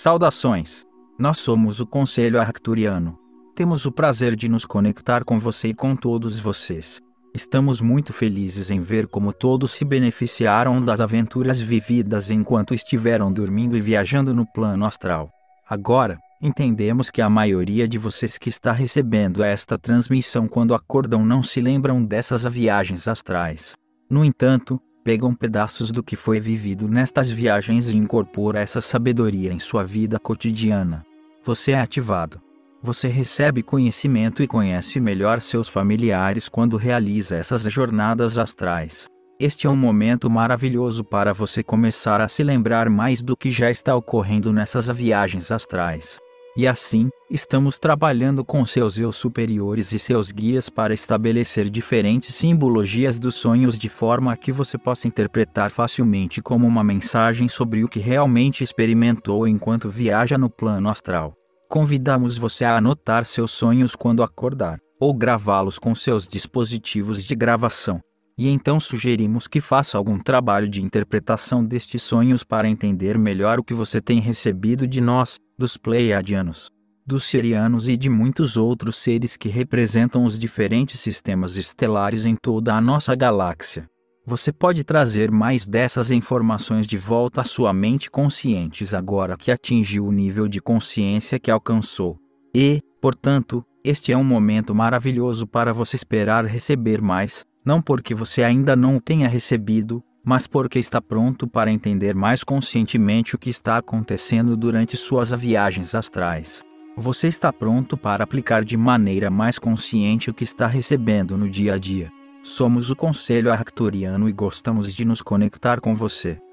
Saudações! Nós somos o Conselho Arcturiano. Temos o prazer de nos conectar com você e com todos vocês. Estamos muito felizes em ver como todos se beneficiaram das aventuras vividas enquanto estiveram dormindo e viajando no plano astral. Agora, entendemos que a maioria de vocês que está recebendo esta transmissão quando acordam não se lembram dessas viagens astrais. No entanto, pegam pedaços do que foi vivido nestas viagens e incorpora essa sabedoria em sua vida cotidiana. Você é ativado. Você recebe conhecimento e conhece melhor seus familiares quando realiza essas jornadas astrais. Este é um momento maravilhoso para você começar a se lembrar mais do que já está ocorrendo nessas viagens astrais. E assim, estamos trabalhando com seus eu superiores e seus guias para estabelecer diferentes simbologias dos sonhos de forma que você possa interpretar facilmente como uma mensagem sobre o que realmente experimentou enquanto viaja no plano astral. Convidamos você a anotar seus sonhos quando acordar, ou gravá-los com seus dispositivos de gravação, e então sugerimos que faça algum trabalho de interpretação destes sonhos para entender melhor o que você tem recebido de nós, dos Pleiadianos, dos Sirianos e de muitos outros seres que representam os diferentes sistemas estelares em toda a nossa galáxia. Você pode trazer mais dessas informações de volta à sua mente conscientes agora que atingiu o nível de consciência que alcançou. E, portanto, este é um momento maravilhoso para você esperar receber mais, não porque você ainda não tenha recebido, mas porque está pronto para entender mais conscientemente o que está acontecendo durante suas viagens astrais. Você está pronto para aplicar de maneira mais consciente o que está recebendo no dia a dia. Somos o Conselho Arcturiano e gostamos de nos conectar com você.